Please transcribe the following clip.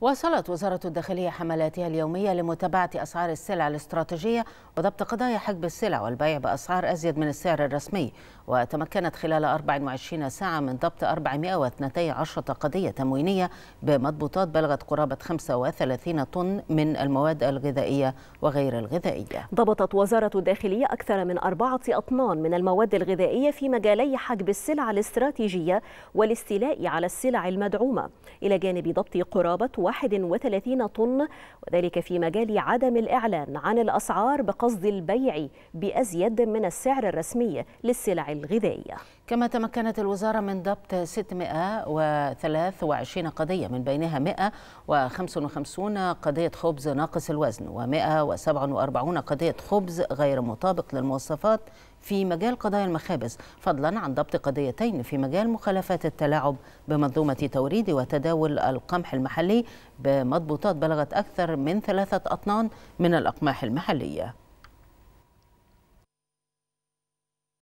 واصلت وزارة الداخلية حملاتها اليومية لمتابعة أسعار السلع الاستراتيجية وضبط قضايا حجب السلع والبيع بأسعار أزيد من السعر الرسمي وتمكنت خلال 24 ساعة من ضبط 412 قضية تموينية بمضبوطات بلغت قرابة 35 طن من المواد الغذائية وغير الغذائية ضبطت وزارة الداخلية أكثر من أربعة أطنان من المواد الغذائية في مجالي حجب السلع الاستراتيجية والاستيلاء على السلع المدعومة إلى جانب ضبط قرابة 31 طن وذلك في مجال عدم الإعلان عن الأسعار بقصد البيع بأزيد من السعر الرسمي للسلع الغذائية كما تمكنت الوزارة من ضبط 623 قضية من بينها 155 قضية خبز ناقص الوزن و147 قضية خبز غير مطابق للمواصفات في مجال قضايا المخابز فضلا عن ضبط قضيتين في مجال مخالفات التلاعب بمنظومة توريد وتداول القمح المحلي بمضبوطات بلغت أكثر من ثلاثة أطنان من الأقماح المحلية